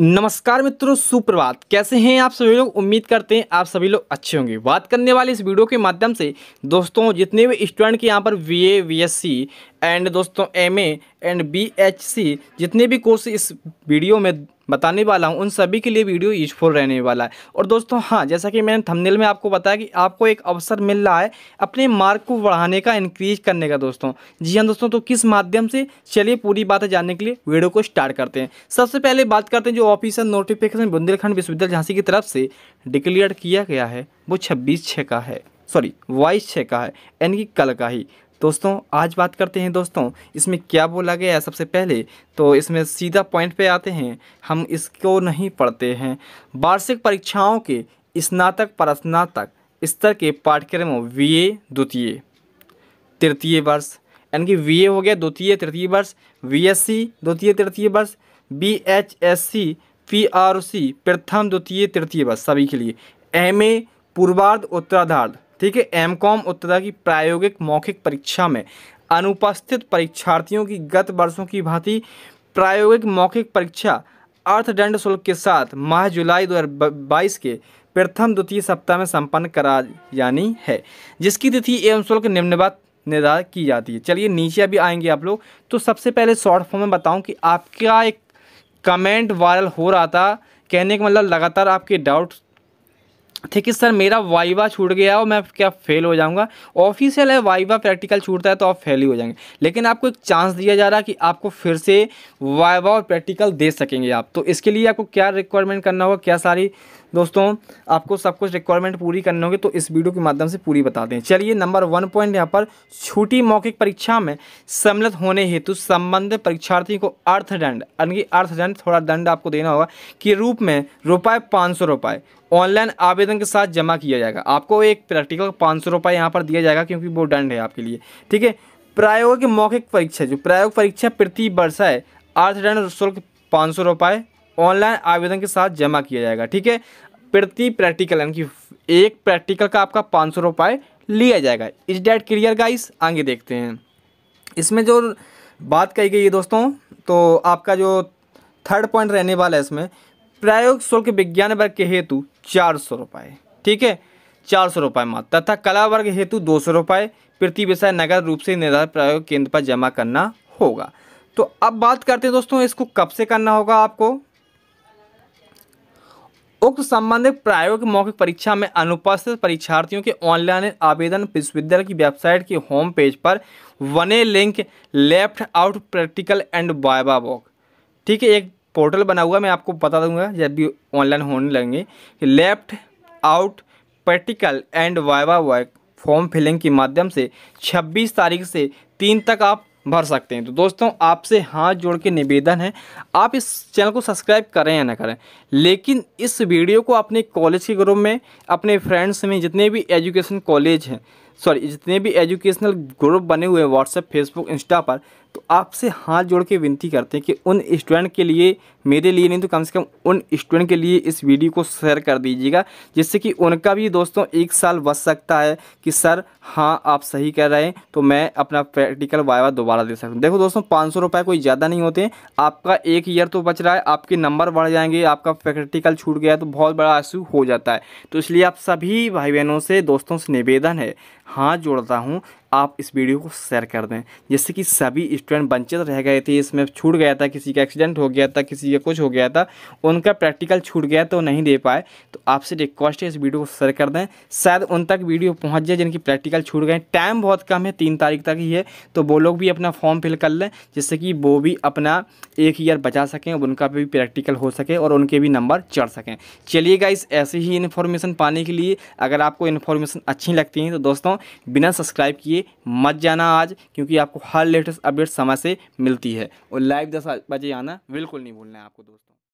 नमस्कार मित्रों सुप्रभात कैसे हैं आप सभी लोग उम्मीद करते हैं आप सभी लोग अच्छे होंगे बात करने वाले इस वीडियो के माध्यम से दोस्तों जितने भी स्टूडेंट के यहाँ पर वीए वीएससी एंड दोस्तों एमए एंड बीएचसी जितने भी कोर्स इस वीडियो में बताने वाला हूँ उन सभी के लिए वीडियो यूजफुल रहने वाला है और दोस्तों हाँ जैसा कि मैंने थंबनेल में आपको बताया कि आपको एक अवसर मिल रहा है अपने मार्क को बढ़ाने का इनक्रीज करने का दोस्तों जी हाँ दोस्तों तो किस माध्यम से चलिए पूरी बात जानने के लिए वीडियो को स्टार्ट करते हैं सबसे पहले बात करते हैं जो ऑफिसर नोटिफिकेशन बुंदेलखंड विश्वविद्यालय झांसी की तरफ से डिक्लेयर किया गया है वो छब्बीस छः का है सॉरी वाइस छः का है यानी कि कल का ही दोस्तों आज बात करते हैं दोस्तों इसमें क्या बोला गया है सबसे पहले तो इसमें सीधा पॉइंट पे आते हैं हम इसको नहीं पढ़ते हैं वार्षिक परीक्षाओं के स्नातक पर स्नातक स्तर के पाठ्यक्रमों वी ए द्वितीय तृतीय वर्ष यानी कि ए हो गया द्वितीय तृतीय वर्ष वी एस सी द्वितीय तृतीय वर्ष B H S C P R C प्रथम द्वितीय तृतीय वर्ष सभी के लिए एम ए पूर्वार्ध उत्तराधार्ध ठीक है एम कॉम उत्तरा की प्रायोगिक मौखिक परीक्षा में अनुपस्थित परीक्षार्थियों की गत वर्षों की भांति प्रायोगिक मौखिक परीक्षा अर्थदंड शुल्क के साथ माह जुलाई 2022 के प्रथम द्वितीय सप्ताह में संपन्न करा जानी है जिसकी तिथि एवं शुल्क निम्नवत निर्धारित की जाती है चलिए नीचे अभी आएंगे आप लोग तो सबसे पहले शॉर्ट फॉर्म में बताऊं कि आपका एक कमेंट वायरल हो रहा था कहने का मतलब लगातार आपके डाउट्स थे कि सर मेरा वाइवा छूट गया और मैं क्या फेल हो जाऊंगा ऑफिशियल है वाइवा प्रैक्टिकल छूटता है तो आप फेल ही हो जाएंगे लेकिन आपको एक चांस दिया जा रहा है कि आपको फिर से वाइवा और प्रैक्टिकल दे सकेंगे आप तो इसके लिए आपको क्या रिक्वायरमेंट करना होगा क्या सारी दोस्तों आपको सब कुछ रिक्वायरमेंट पूरी करनी होगी तो इस वीडियो के माध्यम से पूरी बता दें चलिए नंबर वन पॉइंट यहाँ पर छूटी मौखिक परीक्षा में सम्मिलित होने हेतु संबंधित परीक्षार्थी को अर्थदंड यानी अर्थदंड थोड़ा दंड आपको देना होगा कि रूप में रुपये पाँच सौ ऑनलाइन आवेदन के साथ जमा किया जाएगा आपको एक प्रैक्टिकल पाँच सौ रुपये यहाँ पर दिया जाएगा क्योंकि वो दंड है आपके लिए ठीक है प्रायोगिक मौखिक परीक्षा जो प्रायोगिक परीक्षा प्रति वर्ष है अर्थदंड शुल्क पाँच सौ रुपये ऑनलाइन आवेदन के साथ जमा किया जाएगा ठीक है प्रति प्रैक्टिकल यानी कि एक प्रैक्टिकल का आपका पाँच सौ रुपये लिया जाएगा इज डेट क्लियर गाइस आगे देखते हैं इसमें जो बात कही गई है दोस्तों तो आपका जो थर्ड पॉइंट रहने वाला है इसमें प्रायोग शुल्क विज्ञान वर्ग के हेतु चार सौ रुपये ठीक है चार सौ रुपये मात्र तथा कला वर्ग हेतु दो सौ रुपये प्रति विषय नगर रूप से निर्धारित प्रायोग केंद्र पर जमा करना होगा तो अब बात करते हैं दोस्तों इसको कब से करना होगा आपको उक्त संबंधित प्रायोगिक मौखिक परीक्षा में अनुपस्थित परीक्षार्थियों के ऑनलाइन आवेदन विश्वविद्यालय की वेबसाइट के होम पेज पर one link left out practical and viva work ठीक है एक पोर्टल बना हुआ मैं आपको बता दूंगा जब भी ऑनलाइन होने लगेंगे कि left out practical and viva work form filling के माध्यम से 26 तारीख से तीन तक आप भर सकते हैं तो दोस्तों आपसे हाथ जोड़ के निवेदन है आप इस चैनल को सब्सक्राइब करें या ना करें लेकिन इस वीडियो को अपने कॉलेज के ग्रुप में अपने फ्रेंड्स में जितने भी एजुकेशन कॉलेज हैं सॉरी जितने भी एजुकेशनल ग्रुप बने हुए हैं व्हाट्सएप फेसबुक इंस्टा पर तो आपसे हाथ जोड़ के विनती करते हैं कि उन स्टूडेंट के लिए मेरे लिए नहीं तो कम से कम उन स्टूडेंट के लिए इस वीडियो को शेयर कर दीजिएगा जिससे कि उनका भी दोस्तों एक साल बच सकता है कि सर हाँ आप सही कर रहे हैं तो मैं अपना प्रैक्टिकल वायवा दोबारा दे सकूँ देखो दोस्तों पाँच सौ रुपये कोई ज़्यादा नहीं होते आपका एक ईयर तो बच रहा है आपके नंबर बढ़ जाएंगे आपका प्रैक्टिकल छूट गया तो बहुत बड़ा इशू हो जाता है तो इसलिए आप सभी भाई बहनों से दोस्तों से निवेदन है हाथ जोड़ता हूँ आप इस वीडियो को शेयर कर दें जिससे कि सभी स्टूडेंट वंचित रह गए थे इसमें छूट गया था किसी का एक्सीडेंट हो गया था किसी का कुछ हो गया था उनका प्रैक्टिकल छूट गया तो नहीं दे पाए तो आपसे रिक्वेस्ट है इस वीडियो को शेयर कर दें शायद उन तक वीडियो पहुँच जाए जिनकी प्रैक्टिकल छूट गए टाइम बहुत कम है तीन तारीख तक ही है तो वो लोग भी अपना फॉर्म फिल कर लें जिससे कि वो भी अपना एक ईयर बचा सकें उनका भी प्रैक्टिकल हो सके और उनके भी नंबर चढ़ सकें चलिएगा इस ऐसी ही इन्फॉर्मेशन पाने के लिए अगर आपको इन्फॉर्मेशन अच्छी लगती है तो दोस्तों बिना सब्सक्राइब किए लिए मत जाना आज क्योंकि आपको हर लेटेस्ट अपडेट समय से मिलती है और लाइव दस बजे आना बिल्कुल नहीं भूलना है आपको दोस्तों